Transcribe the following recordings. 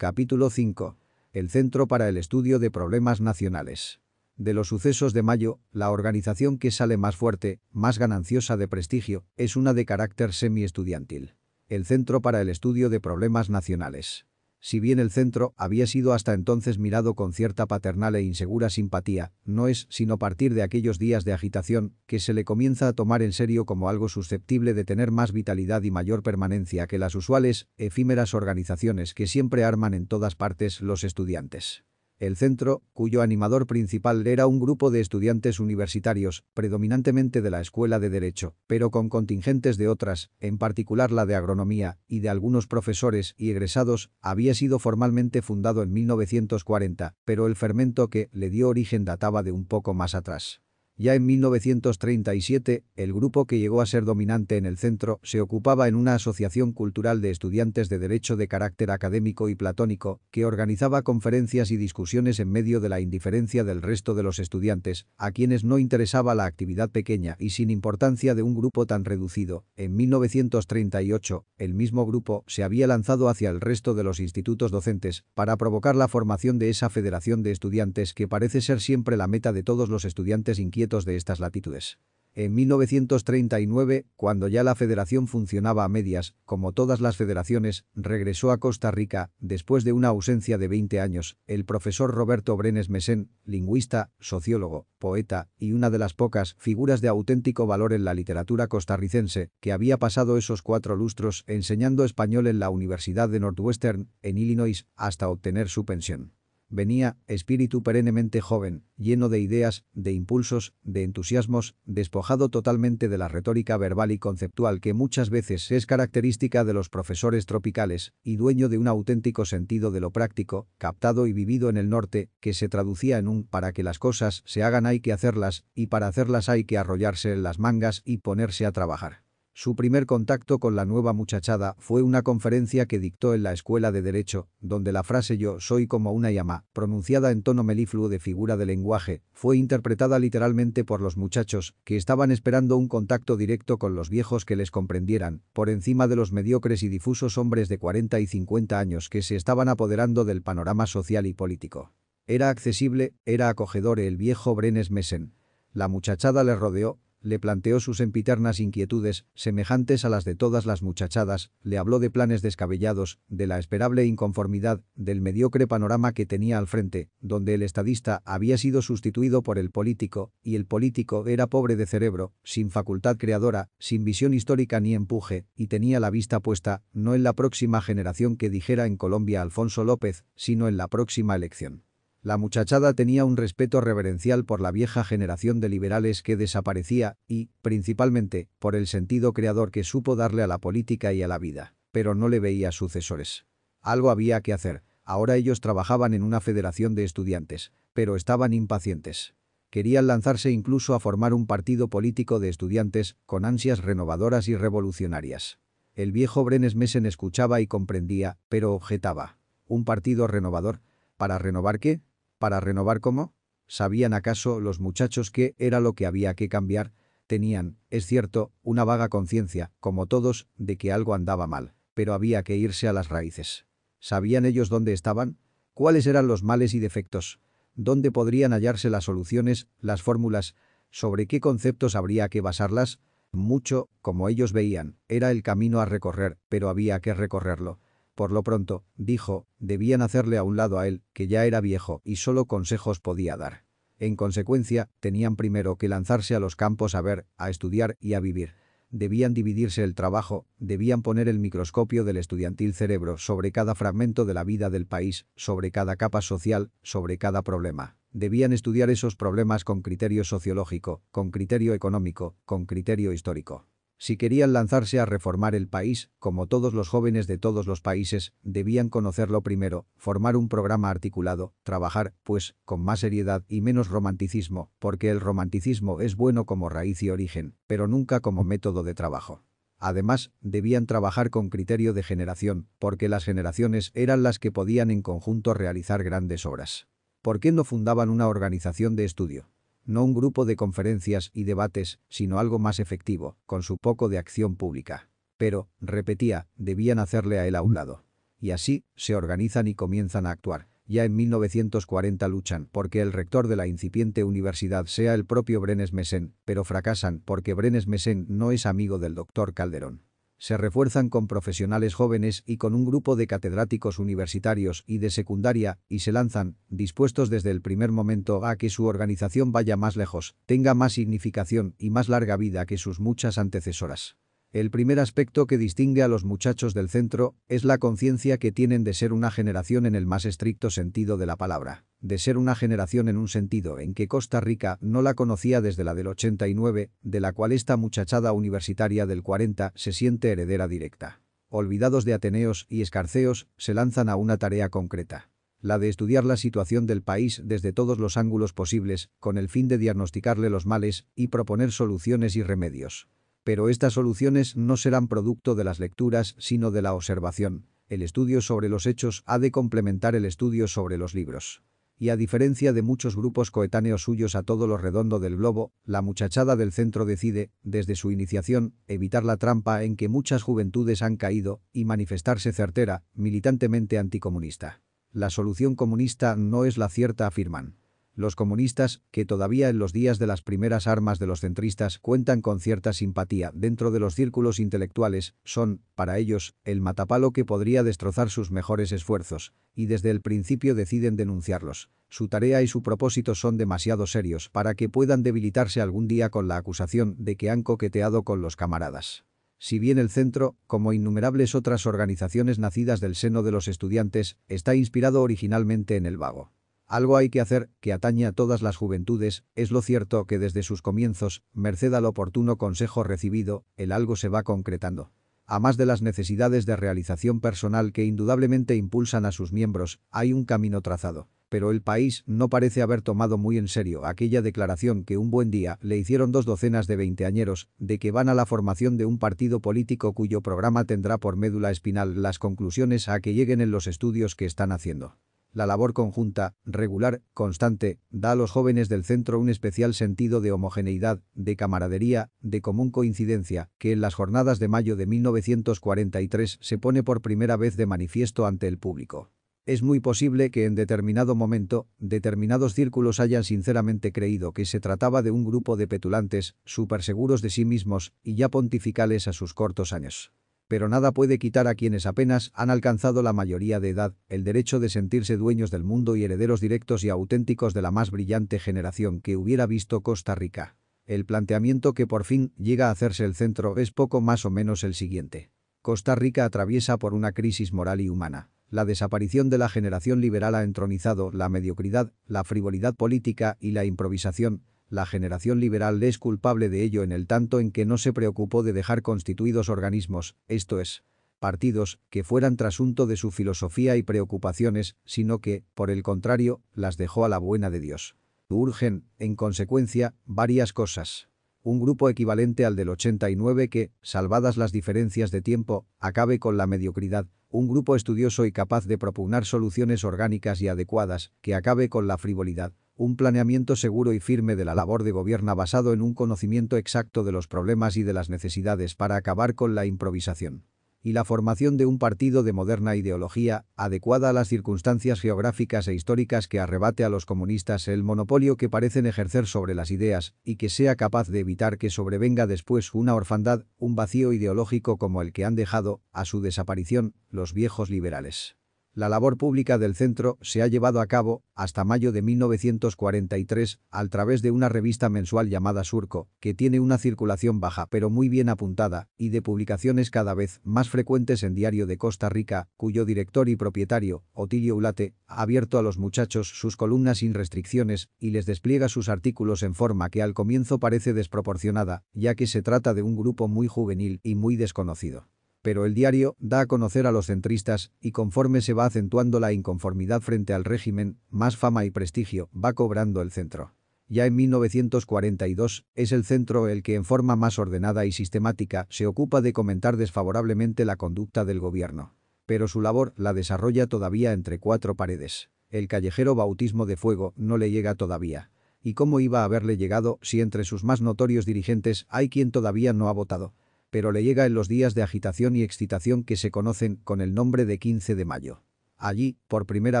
Capítulo 5. El Centro para el Estudio de Problemas Nacionales. De los sucesos de mayo, la organización que sale más fuerte, más gananciosa de prestigio, es una de carácter semiestudiantil. El Centro para el Estudio de Problemas Nacionales. Si bien el centro había sido hasta entonces mirado con cierta paternal e insegura simpatía, no es sino partir de aquellos días de agitación que se le comienza a tomar en serio como algo susceptible de tener más vitalidad y mayor permanencia que las usuales, efímeras organizaciones que siempre arman en todas partes los estudiantes. El centro, cuyo animador principal era un grupo de estudiantes universitarios, predominantemente de la Escuela de Derecho, pero con contingentes de otras, en particular la de Agronomía, y de algunos profesores y egresados, había sido formalmente fundado en 1940, pero el fermento que le dio origen databa de un poco más atrás. Ya en 1937, el grupo que llegó a ser dominante en el centro se ocupaba en una asociación cultural de estudiantes de derecho de carácter académico y platónico que organizaba conferencias y discusiones en medio de la indiferencia del resto de los estudiantes, a quienes no interesaba la actividad pequeña y sin importancia de un grupo tan reducido. En 1938, el mismo grupo se había lanzado hacia el resto de los institutos docentes para provocar la formación de esa federación de estudiantes que parece ser siempre la meta de todos los estudiantes inquietos de estas latitudes. En 1939, cuando ya la federación funcionaba a medias, como todas las federaciones, regresó a Costa Rica, después de una ausencia de 20 años, el profesor Roberto Brenes Mesén, lingüista, sociólogo, poeta y una de las pocas figuras de auténtico valor en la literatura costarricense, que había pasado esos cuatro lustros enseñando español en la Universidad de Northwestern, en Illinois, hasta obtener su pensión venía, espíritu perennemente joven, lleno de ideas, de impulsos, de entusiasmos, despojado totalmente de la retórica verbal y conceptual que muchas veces es característica de los profesores tropicales, y dueño de un auténtico sentido de lo práctico, captado y vivido en el norte, que se traducía en un para que las cosas se hagan hay que hacerlas, y para hacerlas hay que arrollarse en las mangas y ponerse a trabajar. Su primer contacto con la nueva muchachada fue una conferencia que dictó en la Escuela de Derecho, donde la frase yo soy como una llama, pronunciada en tono melifluo de figura de lenguaje, fue interpretada literalmente por los muchachos, que estaban esperando un contacto directo con los viejos que les comprendieran, por encima de los mediocres y difusos hombres de 40 y 50 años que se estaban apoderando del panorama social y político. Era accesible, era acogedor el viejo Brenes Messen. La muchachada le rodeó, le planteó sus empiternas inquietudes, semejantes a las de todas las muchachadas, le habló de planes descabellados, de la esperable inconformidad, del mediocre panorama que tenía al frente, donde el estadista había sido sustituido por el político, y el político era pobre de cerebro, sin facultad creadora, sin visión histórica ni empuje, y tenía la vista puesta, no en la próxima generación que dijera en Colombia Alfonso López, sino en la próxima elección. La muchachada tenía un respeto reverencial por la vieja generación de liberales que desaparecía y, principalmente, por el sentido creador que supo darle a la política y a la vida, pero no le veía sucesores. Algo había que hacer, ahora ellos trabajaban en una federación de estudiantes, pero estaban impacientes. Querían lanzarse incluso a formar un partido político de estudiantes con ansias renovadoras y revolucionarias. El viejo Brenes Messen escuchaba y comprendía, pero objetaba. ¿Un partido renovador? ¿Para renovar qué? ¿Para renovar cómo? ¿Sabían acaso los muchachos qué era lo que había que cambiar? Tenían, es cierto, una vaga conciencia, como todos, de que algo andaba mal, pero había que irse a las raíces. ¿Sabían ellos dónde estaban? ¿Cuáles eran los males y defectos? ¿Dónde podrían hallarse las soluciones, las fórmulas? ¿Sobre qué conceptos habría que basarlas? Mucho, como ellos veían, era el camino a recorrer, pero había que recorrerlo. Por lo pronto, dijo, debían hacerle a un lado a él, que ya era viejo y solo consejos podía dar. En consecuencia, tenían primero que lanzarse a los campos a ver, a estudiar y a vivir. Debían dividirse el trabajo, debían poner el microscopio del estudiantil cerebro sobre cada fragmento de la vida del país, sobre cada capa social, sobre cada problema. Debían estudiar esos problemas con criterio sociológico, con criterio económico, con criterio histórico. Si querían lanzarse a reformar el país, como todos los jóvenes de todos los países, debían conocerlo primero, formar un programa articulado, trabajar, pues, con más seriedad y menos romanticismo, porque el romanticismo es bueno como raíz y origen, pero nunca como método de trabajo. Además, debían trabajar con criterio de generación, porque las generaciones eran las que podían en conjunto realizar grandes obras. ¿Por qué no fundaban una organización de estudio? no un grupo de conferencias y debates, sino algo más efectivo, con su poco de acción pública. Pero, repetía, debían hacerle a él a un lado. Y así, se organizan y comienzan a actuar. Ya en 1940 luchan porque el rector de la incipiente universidad sea el propio Brenes Mesén, pero fracasan porque Brenes Mesén no es amigo del doctor Calderón se refuerzan con profesionales jóvenes y con un grupo de catedráticos universitarios y de secundaria, y se lanzan, dispuestos desde el primer momento a que su organización vaya más lejos, tenga más significación y más larga vida que sus muchas antecesoras. El primer aspecto que distingue a los muchachos del centro es la conciencia que tienen de ser una generación en el más estricto sentido de la palabra, de ser una generación en un sentido en que Costa Rica no la conocía desde la del 89, de la cual esta muchachada universitaria del 40 se siente heredera directa. Olvidados de Ateneos y Escarceos, se lanzan a una tarea concreta la de estudiar la situación del país desde todos los ángulos posibles, con el fin de diagnosticarle los males y proponer soluciones y remedios. Pero estas soluciones no serán producto de las lecturas, sino de la observación. El estudio sobre los hechos ha de complementar el estudio sobre los libros. Y a diferencia de muchos grupos coetáneos suyos a todo lo redondo del globo, la muchachada del centro decide, desde su iniciación, evitar la trampa en que muchas juventudes han caído y manifestarse certera, militantemente anticomunista. La solución comunista no es la cierta, afirman. Los comunistas, que todavía en los días de las primeras armas de los centristas cuentan con cierta simpatía dentro de los círculos intelectuales, son, para ellos, el matapalo que podría destrozar sus mejores esfuerzos, y desde el principio deciden denunciarlos. Su tarea y su propósito son demasiado serios para que puedan debilitarse algún día con la acusación de que han coqueteado con los camaradas. Si bien el centro, como innumerables otras organizaciones nacidas del seno de los estudiantes, está inspirado originalmente en el vago. Algo hay que hacer, que atañe a todas las juventudes, es lo cierto que desde sus comienzos, merced al oportuno consejo recibido, el algo se va concretando. A más de las necesidades de realización personal que indudablemente impulsan a sus miembros, hay un camino trazado. Pero el país no parece haber tomado muy en serio aquella declaración que un buen día le hicieron dos docenas de veinteañeros de que van a la formación de un partido político cuyo programa tendrá por médula espinal las conclusiones a que lleguen en los estudios que están haciendo. La labor conjunta, regular, constante, da a los jóvenes del centro un especial sentido de homogeneidad, de camaradería, de común coincidencia, que en las jornadas de mayo de 1943 se pone por primera vez de manifiesto ante el público. Es muy posible que en determinado momento, determinados círculos hayan sinceramente creído que se trataba de un grupo de petulantes, seguros de sí mismos y ya pontificales a sus cortos años pero nada puede quitar a quienes apenas han alcanzado la mayoría de edad el derecho de sentirse dueños del mundo y herederos directos y auténticos de la más brillante generación que hubiera visto Costa Rica. El planteamiento que por fin llega a hacerse el centro es poco más o menos el siguiente. Costa Rica atraviesa por una crisis moral y humana. La desaparición de la generación liberal ha entronizado la mediocridad, la frivolidad política y la improvisación, la generación liberal es culpable de ello en el tanto en que no se preocupó de dejar constituidos organismos, esto es, partidos, que fueran trasunto de su filosofía y preocupaciones, sino que, por el contrario, las dejó a la buena de Dios. Urgen, en consecuencia, varias cosas. Un grupo equivalente al del 89 que, salvadas las diferencias de tiempo, acabe con la mediocridad, un grupo estudioso y capaz de propugnar soluciones orgánicas y adecuadas, que acabe con la frivolidad, un planeamiento seguro y firme de la labor de gobierno basado en un conocimiento exacto de los problemas y de las necesidades para acabar con la improvisación. Y la formación de un partido de moderna ideología, adecuada a las circunstancias geográficas e históricas que arrebate a los comunistas el monopolio que parecen ejercer sobre las ideas y que sea capaz de evitar que sobrevenga después una orfandad, un vacío ideológico como el que han dejado, a su desaparición, los viejos liberales. La labor pública del centro se ha llevado a cabo hasta mayo de 1943 a través de una revista mensual llamada Surco, que tiene una circulación baja pero muy bien apuntada y de publicaciones cada vez más frecuentes en Diario de Costa Rica, cuyo director y propietario, Otilio Ulate, ha abierto a los muchachos sus columnas sin restricciones y les despliega sus artículos en forma que al comienzo parece desproporcionada, ya que se trata de un grupo muy juvenil y muy desconocido. Pero el diario da a conocer a los centristas y conforme se va acentuando la inconformidad frente al régimen, más fama y prestigio va cobrando el centro. Ya en 1942, es el centro el que en forma más ordenada y sistemática se ocupa de comentar desfavorablemente la conducta del gobierno. Pero su labor la desarrolla todavía entre cuatro paredes. El callejero bautismo de fuego no le llega todavía. ¿Y cómo iba a haberle llegado si entre sus más notorios dirigentes hay quien todavía no ha votado? pero le llega en los días de agitación y excitación que se conocen con el nombre de 15 de mayo. Allí, por primera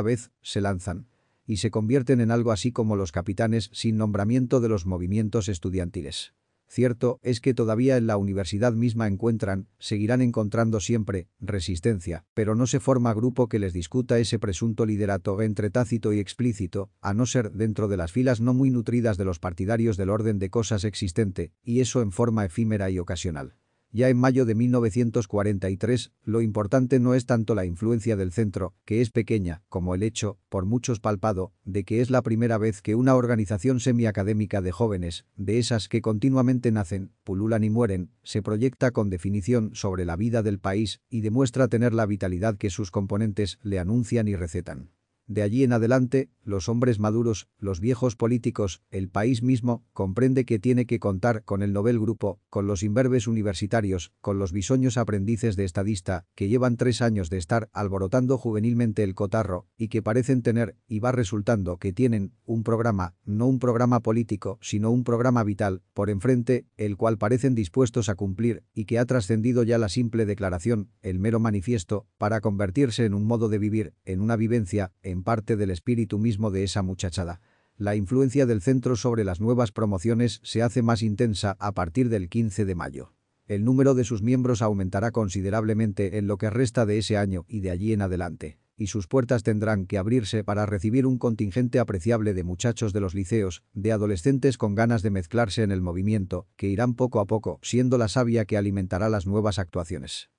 vez, se lanzan y se convierten en algo así como los capitanes sin nombramiento de los movimientos estudiantiles. Cierto es que todavía en la universidad misma encuentran, seguirán encontrando siempre, resistencia, pero no se forma grupo que les discuta ese presunto liderato entre tácito y explícito, a no ser dentro de las filas no muy nutridas de los partidarios del orden de cosas existente, y eso en forma efímera y ocasional. Ya en mayo de 1943, lo importante no es tanto la influencia del centro, que es pequeña, como el hecho, por muchos palpado, de que es la primera vez que una organización semiacadémica de jóvenes, de esas que continuamente nacen, pululan y mueren, se proyecta con definición sobre la vida del país y demuestra tener la vitalidad que sus componentes le anuncian y recetan. De allí en adelante, los hombres maduros, los viejos políticos, el país mismo, comprende que tiene que contar con el Nobel Grupo, con los imberbes universitarios, con los bisoños aprendices de estadista, que llevan tres años de estar alborotando juvenilmente el cotarro, y que parecen tener, y va resultando que tienen, un programa, no un programa político, sino un programa vital, por enfrente, el cual parecen dispuestos a cumplir, y que ha trascendido ya la simple declaración, el mero manifiesto, para convertirse en un modo de vivir, en una vivencia, en parte del espíritu mismo de esa muchachada. La influencia del centro sobre las nuevas promociones se hace más intensa a partir del 15 de mayo. El número de sus miembros aumentará considerablemente en lo que resta de ese año y de allí en adelante, y sus puertas tendrán que abrirse para recibir un contingente apreciable de muchachos de los liceos, de adolescentes con ganas de mezclarse en el movimiento, que irán poco a poco siendo la savia que alimentará las nuevas actuaciones.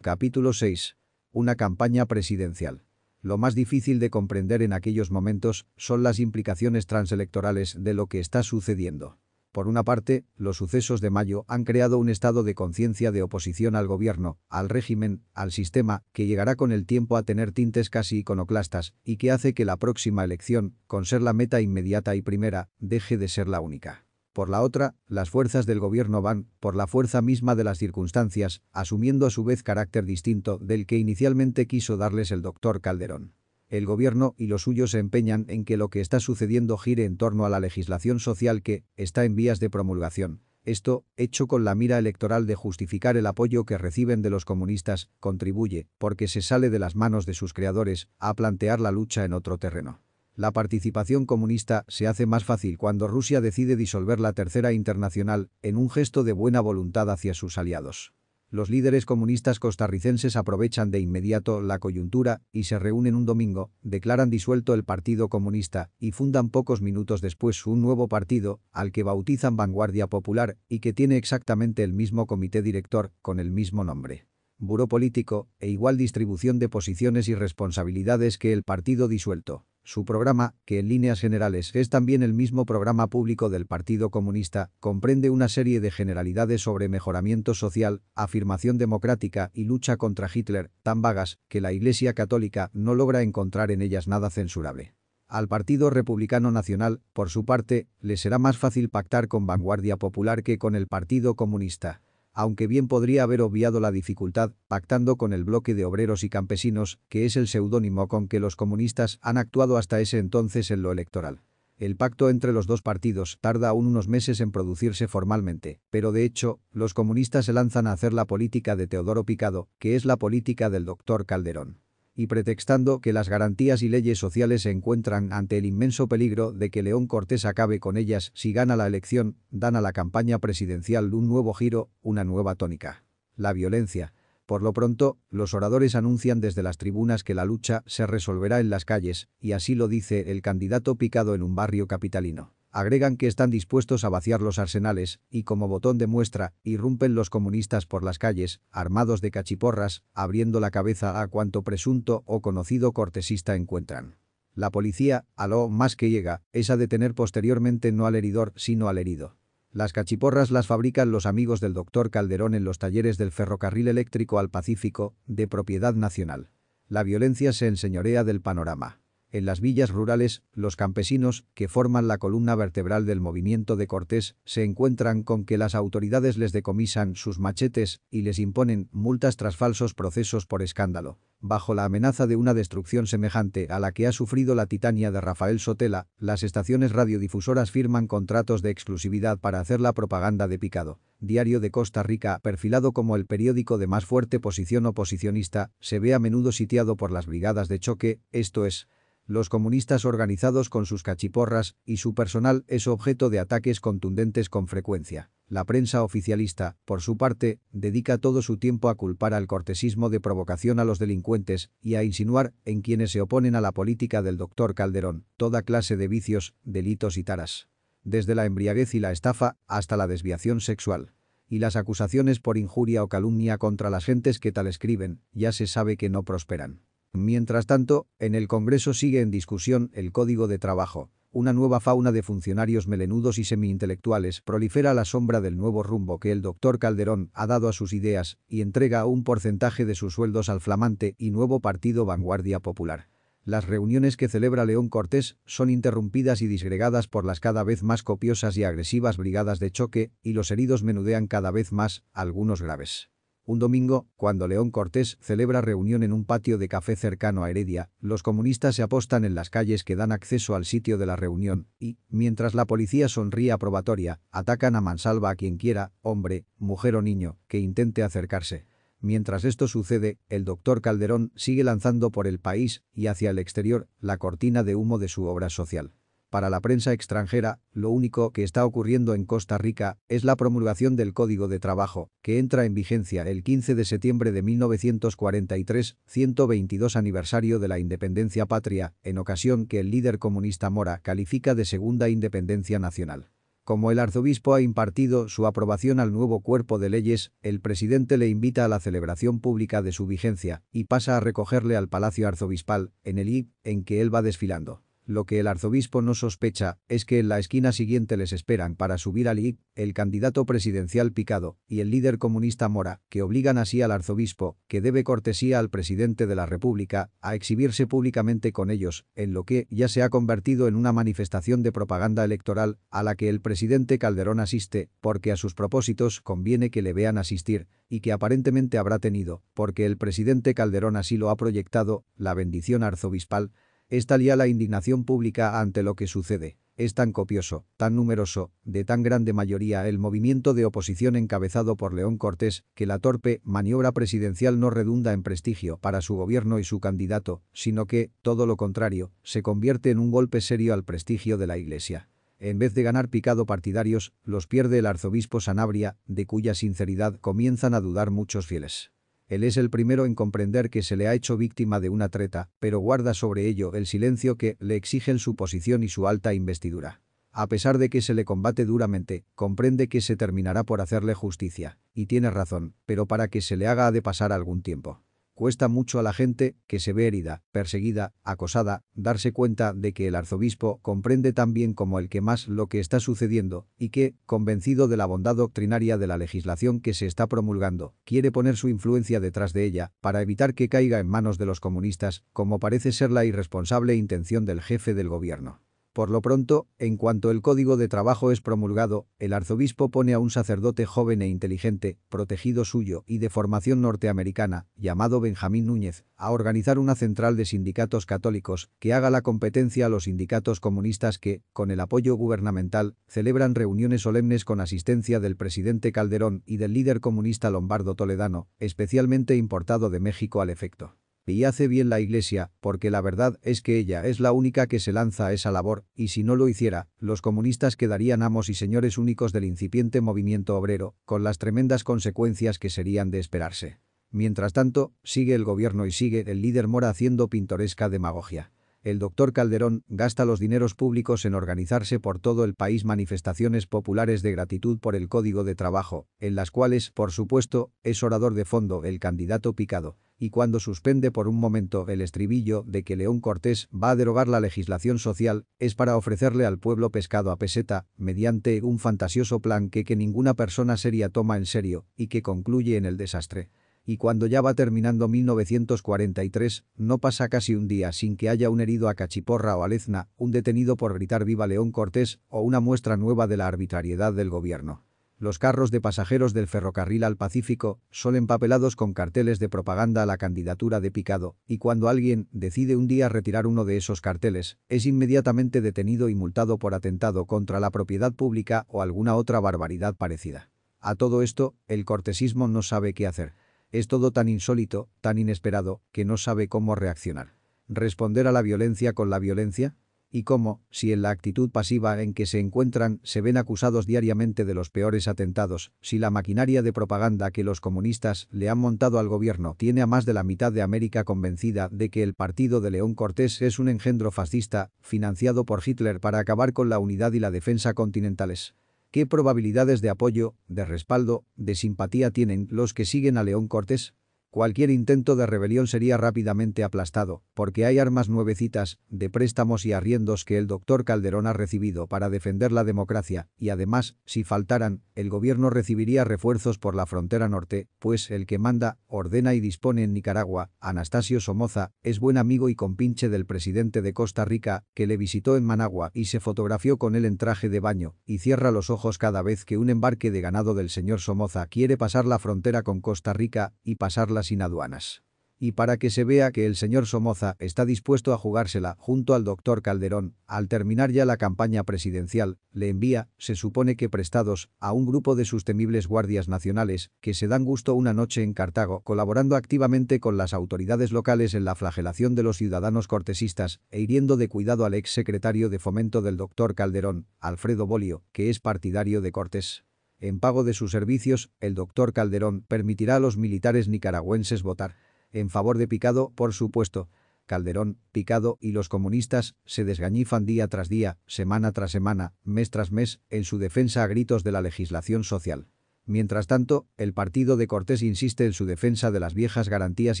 Capítulo 6. Una campaña presidencial. Lo más difícil de comprender en aquellos momentos son las implicaciones transelectorales de lo que está sucediendo. Por una parte, los sucesos de mayo han creado un estado de conciencia de oposición al gobierno, al régimen, al sistema, que llegará con el tiempo a tener tintes casi iconoclastas y que hace que la próxima elección, con ser la meta inmediata y primera, deje de ser la única. Por la otra, las fuerzas del gobierno van, por la fuerza misma de las circunstancias, asumiendo a su vez carácter distinto del que inicialmente quiso darles el doctor Calderón. El gobierno y los suyos se empeñan en que lo que está sucediendo gire en torno a la legislación social que está en vías de promulgación. Esto, hecho con la mira electoral de justificar el apoyo que reciben de los comunistas, contribuye, porque se sale de las manos de sus creadores, a plantear la lucha en otro terreno. La participación comunista se hace más fácil cuando Rusia decide disolver la Tercera Internacional en un gesto de buena voluntad hacia sus aliados. Los líderes comunistas costarricenses aprovechan de inmediato la coyuntura y se reúnen un domingo, declaran disuelto el Partido Comunista y fundan pocos minutos después un nuevo partido, al que bautizan Vanguardia Popular y que tiene exactamente el mismo comité director, con el mismo nombre buró político e igual distribución de posiciones y responsabilidades que el partido disuelto. Su programa, que en líneas generales es también el mismo programa público del Partido Comunista, comprende una serie de generalidades sobre mejoramiento social, afirmación democrática y lucha contra Hitler, tan vagas que la Iglesia Católica no logra encontrar en ellas nada censurable. Al Partido Republicano Nacional, por su parte, le será más fácil pactar con Vanguardia Popular que con el Partido Comunista aunque bien podría haber obviado la dificultad, pactando con el bloque de obreros y campesinos, que es el seudónimo con que los comunistas han actuado hasta ese entonces en lo electoral. El pacto entre los dos partidos tarda aún unos meses en producirse formalmente, pero de hecho, los comunistas se lanzan a hacer la política de Teodoro Picado, que es la política del doctor Calderón y pretextando que las garantías y leyes sociales se encuentran ante el inmenso peligro de que León Cortés acabe con ellas si gana la elección, dan a la campaña presidencial un nuevo giro, una nueva tónica. La violencia. Por lo pronto, los oradores anuncian desde las tribunas que la lucha se resolverá en las calles, y así lo dice el candidato picado en un barrio capitalino. Agregan que están dispuestos a vaciar los arsenales y como botón de muestra, irrumpen los comunistas por las calles, armados de cachiporras, abriendo la cabeza a cuanto presunto o conocido cortesista encuentran. La policía, a lo más que llega, es a detener posteriormente no al heridor, sino al herido. Las cachiporras las fabrican los amigos del doctor Calderón en los talleres del ferrocarril eléctrico al Pacífico, de propiedad nacional. La violencia se enseñorea del panorama. En las villas rurales, los campesinos, que forman la columna vertebral del movimiento de Cortés, se encuentran con que las autoridades les decomisan sus machetes y les imponen multas tras falsos procesos por escándalo. Bajo la amenaza de una destrucción semejante a la que ha sufrido la Titania de Rafael Sotela, las estaciones radiodifusoras firman contratos de exclusividad para hacer la propaganda de Picado. Diario de Costa Rica, perfilado como el periódico de más fuerte posición oposicionista, se ve a menudo sitiado por las brigadas de choque, esto es, los comunistas organizados con sus cachiporras y su personal es objeto de ataques contundentes con frecuencia. La prensa oficialista, por su parte, dedica todo su tiempo a culpar al cortesismo de provocación a los delincuentes y a insinuar, en quienes se oponen a la política del doctor Calderón, toda clase de vicios, delitos y taras. Desde la embriaguez y la estafa hasta la desviación sexual y las acusaciones por injuria o calumnia contra las gentes que tal escriben, ya se sabe que no prosperan. Mientras tanto, en el Congreso sigue en discusión el Código de Trabajo. Una nueva fauna de funcionarios melenudos y semiintelectuales prolifera a la sombra del nuevo rumbo que el doctor Calderón ha dado a sus ideas y entrega un porcentaje de sus sueldos al flamante y nuevo partido Vanguardia Popular. Las reuniones que celebra León Cortés son interrumpidas y disgregadas por las cada vez más copiosas y agresivas brigadas de choque y los heridos menudean cada vez más, algunos graves. Un domingo, cuando León Cortés celebra reunión en un patio de café cercano a Heredia, los comunistas se apostan en las calles que dan acceso al sitio de la reunión y, mientras la policía sonríe aprobatoria, atacan a mansalva a quien quiera, hombre, mujer o niño, que intente acercarse. Mientras esto sucede, el doctor Calderón sigue lanzando por el país y hacia el exterior la cortina de humo de su obra social. Para la prensa extranjera, lo único que está ocurriendo en Costa Rica es la promulgación del Código de Trabajo, que entra en vigencia el 15 de septiembre de 1943, 122 aniversario de la independencia patria, en ocasión que el líder comunista Mora califica de segunda independencia nacional. Como el arzobispo ha impartido su aprobación al nuevo cuerpo de leyes, el presidente le invita a la celebración pública de su vigencia y pasa a recogerle al Palacio Arzobispal, en el I, en que él va desfilando. Lo que el arzobispo no sospecha es que en la esquina siguiente les esperan para subir al IC el candidato presidencial Picado y el líder comunista Mora, que obligan así al arzobispo, que debe cortesía al presidente de la República, a exhibirse públicamente con ellos, en lo que ya se ha convertido en una manifestación de propaganda electoral a la que el presidente Calderón asiste, porque a sus propósitos conviene que le vean asistir, y que aparentemente habrá tenido, porque el presidente Calderón así lo ha proyectado, la bendición arzobispal, esta la indignación pública ante lo que sucede. Es tan copioso, tan numeroso, de tan grande mayoría el movimiento de oposición encabezado por León Cortés, que la torpe maniobra presidencial no redunda en prestigio para su gobierno y su candidato, sino que, todo lo contrario, se convierte en un golpe serio al prestigio de la Iglesia. En vez de ganar picado partidarios, los pierde el arzobispo Sanabria, de cuya sinceridad comienzan a dudar muchos fieles. Él es el primero en comprender que se le ha hecho víctima de una treta, pero guarda sobre ello el silencio que le exigen su posición y su alta investidura. A pesar de que se le combate duramente, comprende que se terminará por hacerle justicia. Y tiene razón, pero para que se le haga ha de pasar algún tiempo. Cuesta mucho a la gente, que se ve herida, perseguida, acosada, darse cuenta de que el arzobispo comprende tan bien como el que más lo que está sucediendo y que, convencido de la bondad doctrinaria de la legislación que se está promulgando, quiere poner su influencia detrás de ella para evitar que caiga en manos de los comunistas, como parece ser la irresponsable intención del jefe del gobierno. Por lo pronto, en cuanto el Código de Trabajo es promulgado, el arzobispo pone a un sacerdote joven e inteligente, protegido suyo y de formación norteamericana, llamado Benjamín Núñez, a organizar una central de sindicatos católicos que haga la competencia a los sindicatos comunistas que, con el apoyo gubernamental, celebran reuniones solemnes con asistencia del presidente Calderón y del líder comunista Lombardo Toledano, especialmente importado de México al efecto. Y hace bien la Iglesia, porque la verdad es que ella es la única que se lanza a esa labor, y si no lo hiciera, los comunistas quedarían amos y señores únicos del incipiente movimiento obrero, con las tremendas consecuencias que serían de esperarse. Mientras tanto, sigue el gobierno y sigue el líder Mora haciendo pintoresca demagogia el doctor Calderón gasta los dineros públicos en organizarse por todo el país manifestaciones populares de gratitud por el Código de Trabajo, en las cuales, por supuesto, es orador de fondo el candidato picado, y cuando suspende por un momento el estribillo de que León Cortés va a derogar la legislación social, es para ofrecerle al pueblo pescado a peseta, mediante un fantasioso plan que ninguna persona seria toma en serio y que concluye en el desastre y cuando ya va terminando 1943, no pasa casi un día sin que haya un herido a Cachiporra o a Lezna, un detenido por gritar viva León Cortés o una muestra nueva de la arbitrariedad del gobierno. Los carros de pasajeros del ferrocarril al Pacífico son empapelados con carteles de propaganda a la candidatura de Picado, y cuando alguien decide un día retirar uno de esos carteles, es inmediatamente detenido y multado por atentado contra la propiedad pública o alguna otra barbaridad parecida. A todo esto, el cortesismo no sabe qué hacer. Es todo tan insólito, tan inesperado, que no sabe cómo reaccionar. ¿Responder a la violencia con la violencia? y cómo, si en la actitud pasiva en que se encuentran se ven acusados diariamente de los peores atentados, si la maquinaria de propaganda que los comunistas le han montado al gobierno tiene a más de la mitad de América convencida de que el partido de León Cortés es un engendro fascista, financiado por Hitler para acabar con la unidad y la defensa continentales. ¿Qué probabilidades de apoyo, de respaldo, de simpatía tienen los que siguen a León Cortés? Cualquier intento de rebelión sería rápidamente aplastado, porque hay armas nuevecitas, de préstamos y arriendos que el doctor Calderón ha recibido para defender la democracia, y además, si faltaran, el gobierno recibiría refuerzos por la frontera norte, pues el que manda, ordena y dispone en Nicaragua, Anastasio Somoza, es buen amigo y compinche del presidente de Costa Rica, que le visitó en Managua y se fotografió con él en traje de baño, y cierra los ojos cada vez que un embarque de ganado del señor Somoza quiere pasar la frontera con Costa Rica y pasarla sin aduanas. Y para que se vea que el señor Somoza está dispuesto a jugársela junto al doctor Calderón, al terminar ya la campaña presidencial, le envía, se supone que prestados, a un grupo de sus temibles guardias nacionales, que se dan gusto una noche en Cartago, colaborando activamente con las autoridades locales en la flagelación de los ciudadanos cortesistas e hiriendo de cuidado al ex secretario de fomento del doctor Calderón, Alfredo Bolio, que es partidario de Cortés. En pago de sus servicios, el doctor Calderón permitirá a los militares nicaragüenses votar. En favor de Picado, por supuesto. Calderón, Picado y los comunistas se desgañifan día tras día, semana tras semana, mes tras mes, en su defensa a gritos de la legislación social. Mientras tanto, el partido de Cortés insiste en su defensa de las viejas garantías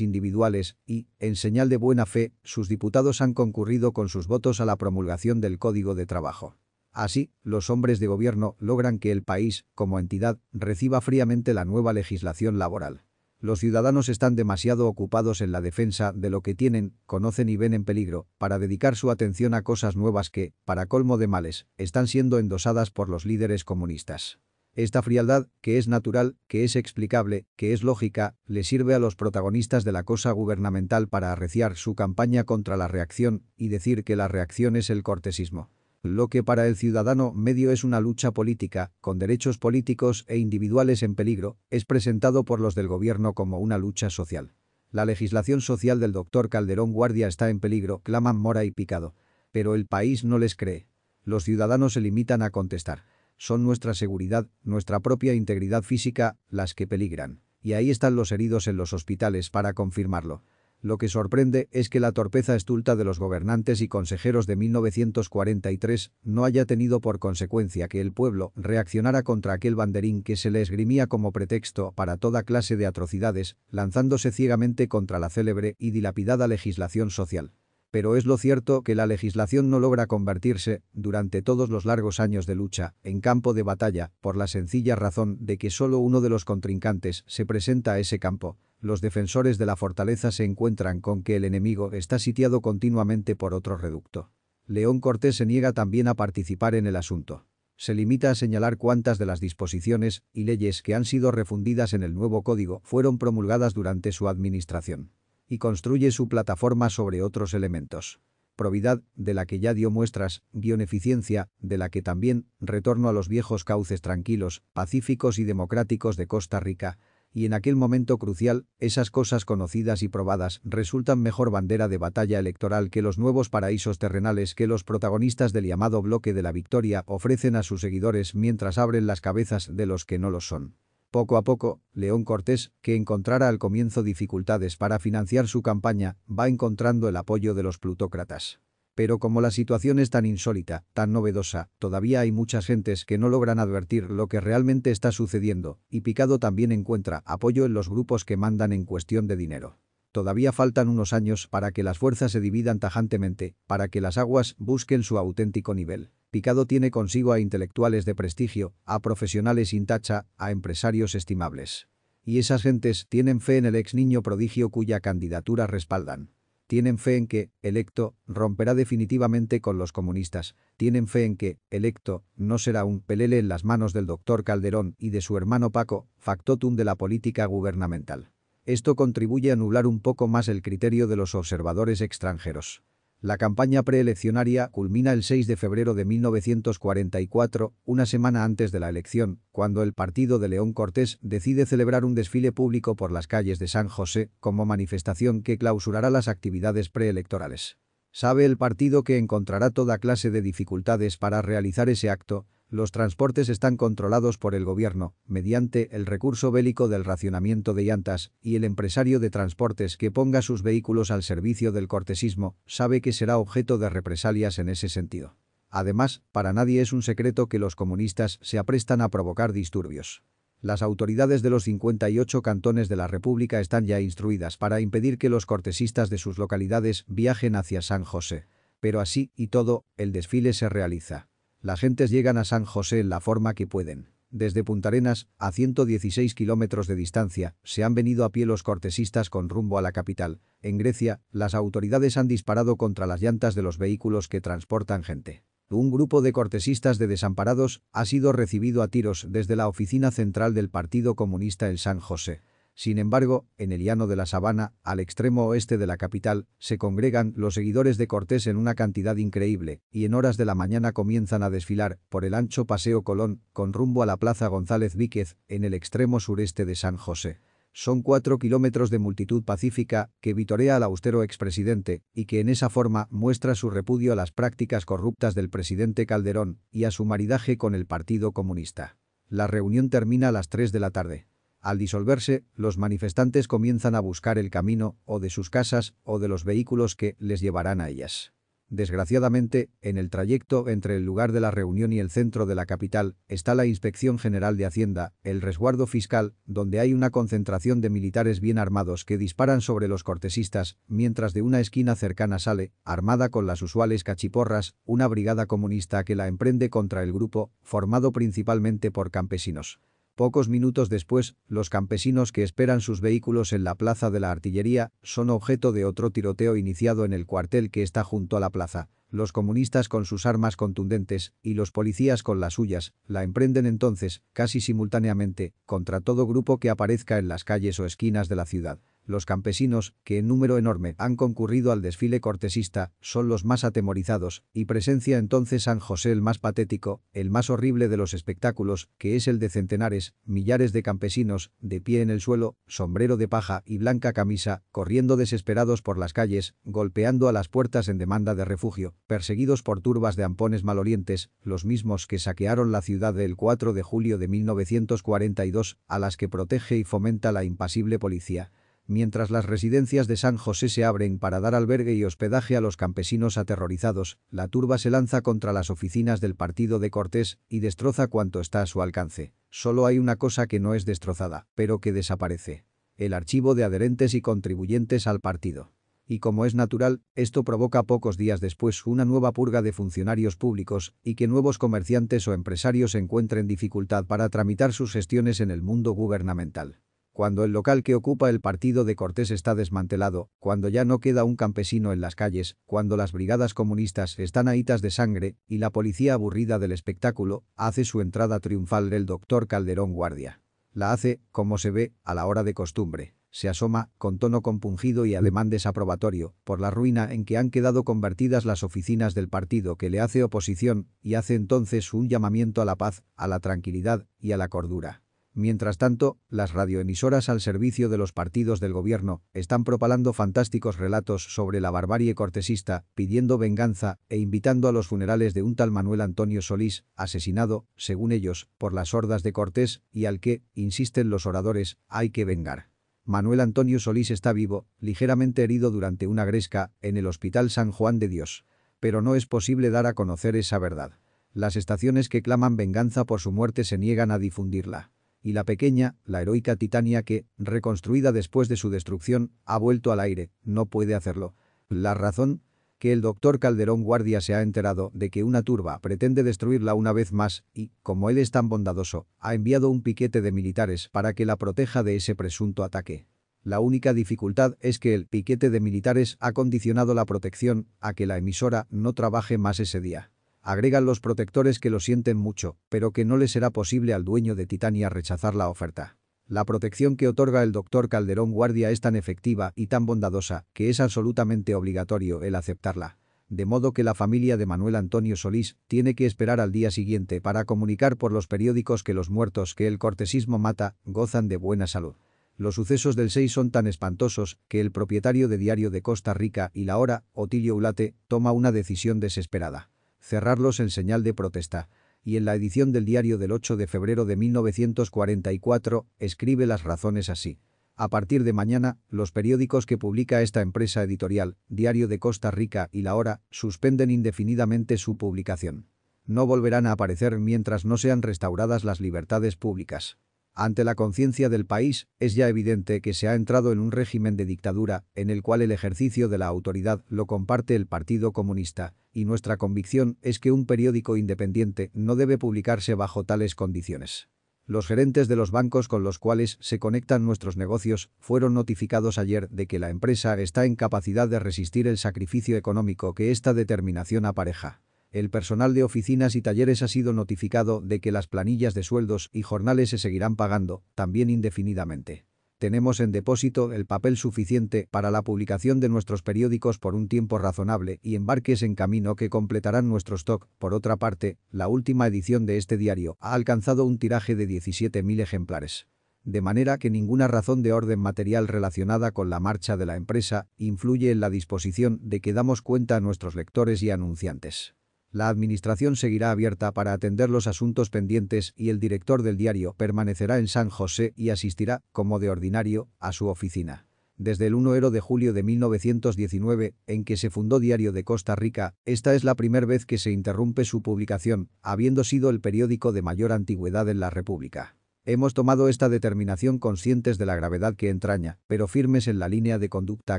individuales y, en señal de buena fe, sus diputados han concurrido con sus votos a la promulgación del Código de Trabajo. Así, los hombres de gobierno logran que el país, como entidad, reciba fríamente la nueva legislación laboral. Los ciudadanos están demasiado ocupados en la defensa de lo que tienen, conocen y ven en peligro, para dedicar su atención a cosas nuevas que, para colmo de males, están siendo endosadas por los líderes comunistas. Esta frialdad, que es natural, que es explicable, que es lógica, le sirve a los protagonistas de la cosa gubernamental para arreciar su campaña contra la reacción y decir que la reacción es el cortesismo lo que para el ciudadano medio es una lucha política, con derechos políticos e individuales en peligro, es presentado por los del gobierno como una lucha social. La legislación social del doctor Calderón Guardia está en peligro, claman Mora y Picado. Pero el país no les cree. Los ciudadanos se limitan a contestar. Son nuestra seguridad, nuestra propia integridad física, las que peligran. Y ahí están los heridos en los hospitales para confirmarlo. Lo que sorprende es que la torpeza estulta de los gobernantes y consejeros de 1943 no haya tenido por consecuencia que el pueblo reaccionara contra aquel banderín que se le esgrimía como pretexto para toda clase de atrocidades, lanzándose ciegamente contra la célebre y dilapidada legislación social pero es lo cierto que la legislación no logra convertirse, durante todos los largos años de lucha, en campo de batalla, por la sencilla razón de que solo uno de los contrincantes se presenta a ese campo, los defensores de la fortaleza se encuentran con que el enemigo está sitiado continuamente por otro reducto. León Cortés se niega también a participar en el asunto. Se limita a señalar cuántas de las disposiciones y leyes que han sido refundidas en el nuevo código fueron promulgadas durante su administración. Y construye su plataforma sobre otros elementos. Probidad, de la que ya dio muestras, guión eficiencia, de la que también, retorno a los viejos cauces tranquilos, pacíficos y democráticos de Costa Rica, y en aquel momento crucial, esas cosas conocidas y probadas resultan mejor bandera de batalla electoral que los nuevos paraísos terrenales que los protagonistas del llamado bloque de la victoria ofrecen a sus seguidores mientras abren las cabezas de los que no lo son. Poco a poco, León Cortés, que encontrara al comienzo dificultades para financiar su campaña, va encontrando el apoyo de los plutócratas. Pero como la situación es tan insólita, tan novedosa, todavía hay muchas gentes que no logran advertir lo que realmente está sucediendo, y Picado también encuentra apoyo en los grupos que mandan en cuestión de dinero. Todavía faltan unos años para que las fuerzas se dividan tajantemente, para que las aguas busquen su auténtico nivel. Picado tiene consigo a intelectuales de prestigio, a profesionales sin tacha, a empresarios estimables. Y esas gentes tienen fe en el ex niño prodigio cuya candidatura respaldan. Tienen fe en que, electo, romperá definitivamente con los comunistas. Tienen fe en que, electo, no será un pelele en las manos del doctor Calderón y de su hermano Paco, factotum de la política gubernamental. Esto contribuye a nublar un poco más el criterio de los observadores extranjeros. La campaña preeleccionaria culmina el 6 de febrero de 1944, una semana antes de la elección, cuando el partido de León Cortés decide celebrar un desfile público por las calles de San José como manifestación que clausurará las actividades preelectorales. Sabe el partido que encontrará toda clase de dificultades para realizar ese acto, los transportes están controlados por el gobierno, mediante el recurso bélico del racionamiento de llantas, y el empresario de transportes que ponga sus vehículos al servicio del cortesismo sabe que será objeto de represalias en ese sentido. Además, para nadie es un secreto que los comunistas se aprestan a provocar disturbios. Las autoridades de los 58 cantones de la República están ya instruidas para impedir que los cortesistas de sus localidades viajen hacia San José. Pero así y todo, el desfile se realiza. Las gentes llegan a San José en la forma que pueden. Desde Puntarenas, a 116 kilómetros de distancia, se han venido a pie los cortesistas con rumbo a la capital. En Grecia, las autoridades han disparado contra las llantas de los vehículos que transportan gente. Un grupo de cortesistas de desamparados ha sido recibido a tiros desde la oficina central del Partido Comunista en San José. Sin embargo, en el llano de la sabana, al extremo oeste de la capital, se congregan los seguidores de Cortés en una cantidad increíble, y en horas de la mañana comienzan a desfilar por el ancho Paseo Colón, con rumbo a la Plaza González Víquez, en el extremo sureste de San José. Son cuatro kilómetros de multitud pacífica que vitorea al austero expresidente y que en esa forma muestra su repudio a las prácticas corruptas del presidente Calderón y a su maridaje con el Partido Comunista. La reunión termina a las 3 de la tarde. Al disolverse, los manifestantes comienzan a buscar el camino o de sus casas o de los vehículos que les llevarán a ellas. Desgraciadamente, en el trayecto entre el lugar de la reunión y el centro de la capital está la Inspección General de Hacienda, el resguardo fiscal, donde hay una concentración de militares bien armados que disparan sobre los cortesistas, mientras de una esquina cercana sale, armada con las usuales cachiporras, una brigada comunista que la emprende contra el grupo, formado principalmente por campesinos. Pocos minutos después, los campesinos que esperan sus vehículos en la plaza de la artillería son objeto de otro tiroteo iniciado en el cuartel que está junto a la plaza. Los comunistas con sus armas contundentes y los policías con las suyas la emprenden entonces, casi simultáneamente, contra todo grupo que aparezca en las calles o esquinas de la ciudad. Los campesinos, que en número enorme han concurrido al desfile cortesista, son los más atemorizados, y presencia entonces San José el más patético, el más horrible de los espectáculos, que es el de centenares, millares de campesinos, de pie en el suelo, sombrero de paja y blanca camisa, corriendo desesperados por las calles, golpeando a las puertas en demanda de refugio, perseguidos por turbas de ampones malorientes, los mismos que saquearon la ciudad el 4 de julio de 1942, a las que protege y fomenta la impasible policía, mientras las residencias de San José se abren para dar albergue y hospedaje a los campesinos aterrorizados, la turba se lanza contra las oficinas del partido de Cortés y destroza cuanto está a su alcance. Solo hay una cosa que no es destrozada, pero que desaparece. El archivo de adherentes y contribuyentes al partido. Y como es natural, esto provoca pocos días después una nueva purga de funcionarios públicos y que nuevos comerciantes o empresarios encuentren dificultad para tramitar sus gestiones en el mundo gubernamental. Cuando el local que ocupa el partido de Cortés está desmantelado, cuando ya no queda un campesino en las calles, cuando las brigadas comunistas están ahitas de sangre y la policía aburrida del espectáculo, hace su entrada triunfal del doctor Calderón Guardia. La hace, como se ve, a la hora de costumbre se asoma, con tono compungido y alemán desaprobatorio, por la ruina en que han quedado convertidas las oficinas del partido que le hace oposición, y hace entonces un llamamiento a la paz, a la tranquilidad y a la cordura. Mientras tanto, las radioemisoras al servicio de los partidos del gobierno están propalando fantásticos relatos sobre la barbarie cortesista, pidiendo venganza e invitando a los funerales de un tal Manuel Antonio Solís, asesinado, según ellos, por las hordas de Cortés, y al que, insisten los oradores, hay que vengar. Manuel Antonio Solís está vivo, ligeramente herido durante una gresca, en el Hospital San Juan de Dios. Pero no es posible dar a conocer esa verdad. Las estaciones que claman venganza por su muerte se niegan a difundirla. Y la pequeña, la heroica Titania que, reconstruida después de su destrucción, ha vuelto al aire, no puede hacerlo. La razón, que el doctor Calderón Guardia se ha enterado de que una turba pretende destruirla una vez más y, como él es tan bondadoso, ha enviado un piquete de militares para que la proteja de ese presunto ataque. La única dificultad es que el piquete de militares ha condicionado la protección a que la emisora no trabaje más ese día. Agregan los protectores que lo sienten mucho, pero que no le será posible al dueño de Titania rechazar la oferta. La protección que otorga el doctor Calderón Guardia es tan efectiva y tan bondadosa que es absolutamente obligatorio el aceptarla. De modo que la familia de Manuel Antonio Solís tiene que esperar al día siguiente para comunicar por los periódicos que los muertos que el cortesismo mata gozan de buena salud. Los sucesos del 6 son tan espantosos que el propietario de Diario de Costa Rica y La Hora, Otilio Ulate, toma una decisión desesperada. Cerrarlos en señal de protesta y en la edición del diario del 8 de febrero de 1944 escribe las razones así. A partir de mañana, los periódicos que publica esta empresa editorial, Diario de Costa Rica y La Hora, suspenden indefinidamente su publicación. No volverán a aparecer mientras no sean restauradas las libertades públicas. Ante la conciencia del país, es ya evidente que se ha entrado en un régimen de dictadura en el cual el ejercicio de la autoridad lo comparte el Partido Comunista, y nuestra convicción es que un periódico independiente no debe publicarse bajo tales condiciones. Los gerentes de los bancos con los cuales se conectan nuestros negocios fueron notificados ayer de que la empresa está en capacidad de resistir el sacrificio económico que esta determinación apareja. El personal de oficinas y talleres ha sido notificado de que las planillas de sueldos y jornales se seguirán pagando, también indefinidamente. Tenemos en depósito el papel suficiente para la publicación de nuestros periódicos por un tiempo razonable y embarques en camino que completarán nuestro stock. Por otra parte, la última edición de este diario ha alcanzado un tiraje de 17.000 ejemplares de manera que ninguna razón de orden material relacionada con la marcha de la empresa influye en la disposición de que damos cuenta a nuestros lectores y anunciantes. La administración seguirá abierta para atender los asuntos pendientes y el director del diario permanecerá en San José y asistirá, como de ordinario, a su oficina. Desde el 1 de julio de 1919, en que se fundó Diario de Costa Rica, esta es la primera vez que se interrumpe su publicación, habiendo sido el periódico de mayor antigüedad en la República. Hemos tomado esta determinación conscientes de la gravedad que entraña, pero firmes en la línea de conducta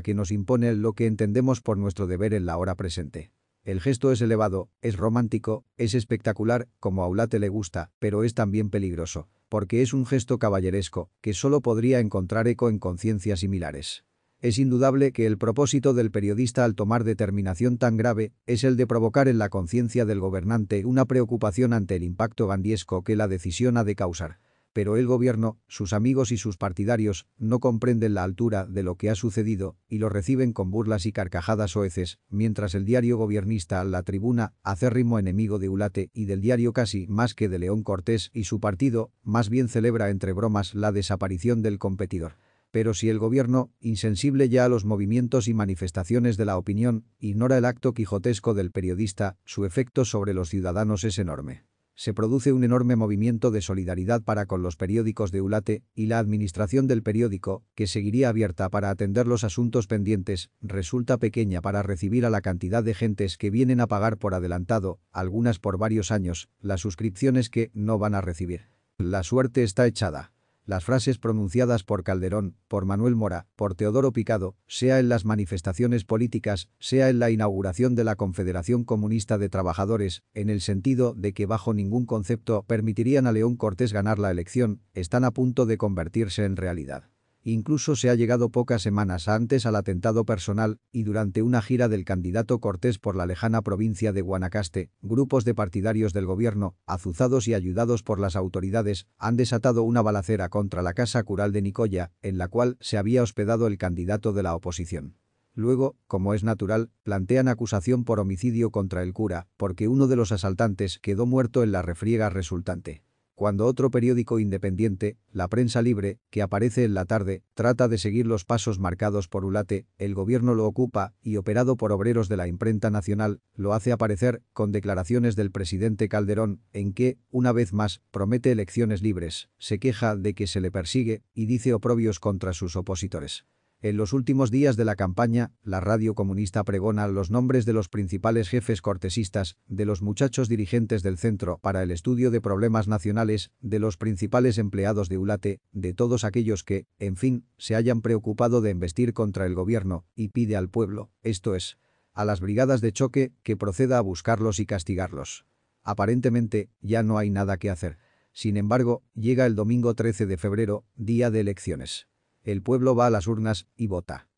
que nos impone lo que entendemos por nuestro deber en la hora presente. El gesto es elevado, es romántico, es espectacular, como a Ulate le gusta, pero es también peligroso, porque es un gesto caballeresco, que solo podría encontrar eco en conciencias similares. Es indudable que el propósito del periodista al tomar determinación tan grave es el de provocar en la conciencia del gobernante una preocupación ante el impacto bandiesco que la decisión ha de causar pero el gobierno, sus amigos y sus partidarios no comprenden la altura de lo que ha sucedido y lo reciben con burlas y carcajadas oeces, mientras el diario gobiernista La Tribuna, acérrimo enemigo de Ulate y del diario casi más que de León Cortés y su partido, más bien celebra entre bromas la desaparición del competidor. Pero si el gobierno, insensible ya a los movimientos y manifestaciones de la opinión, ignora el acto quijotesco del periodista, su efecto sobre los ciudadanos es enorme se produce un enorme movimiento de solidaridad para con los periódicos de Ulate y la administración del periódico, que seguiría abierta para atender los asuntos pendientes, resulta pequeña para recibir a la cantidad de gentes que vienen a pagar por adelantado, algunas por varios años, las suscripciones que no van a recibir. La suerte está echada las frases pronunciadas por Calderón, por Manuel Mora, por Teodoro Picado, sea en las manifestaciones políticas, sea en la inauguración de la Confederación Comunista de Trabajadores, en el sentido de que bajo ningún concepto permitirían a León Cortés ganar la elección, están a punto de convertirse en realidad. Incluso se ha llegado pocas semanas antes al atentado personal y durante una gira del candidato Cortés por la lejana provincia de Guanacaste, grupos de partidarios del gobierno, azuzados y ayudados por las autoridades, han desatado una balacera contra la casa cural de Nicoya, en la cual se había hospedado el candidato de la oposición. Luego, como es natural, plantean acusación por homicidio contra el cura, porque uno de los asaltantes quedó muerto en la refriega resultante cuando otro periódico independiente, La Prensa Libre, que aparece en la tarde, trata de seguir los pasos marcados por Ulate, el gobierno lo ocupa y operado por obreros de la imprenta nacional, lo hace aparecer con declaraciones del presidente Calderón, en que, una vez más, promete elecciones libres, se queja de que se le persigue y dice oprobios contra sus opositores. En los últimos días de la campaña, la radio comunista pregona los nombres de los principales jefes cortesistas, de los muchachos dirigentes del Centro para el Estudio de Problemas Nacionales, de los principales empleados de ULATE, de todos aquellos que, en fin, se hayan preocupado de investir contra el gobierno, y pide al pueblo, esto es, a las brigadas de choque, que proceda a buscarlos y castigarlos. Aparentemente, ya no hay nada que hacer. Sin embargo, llega el domingo 13 de febrero, día de elecciones. El pueblo va a las urnas y vota.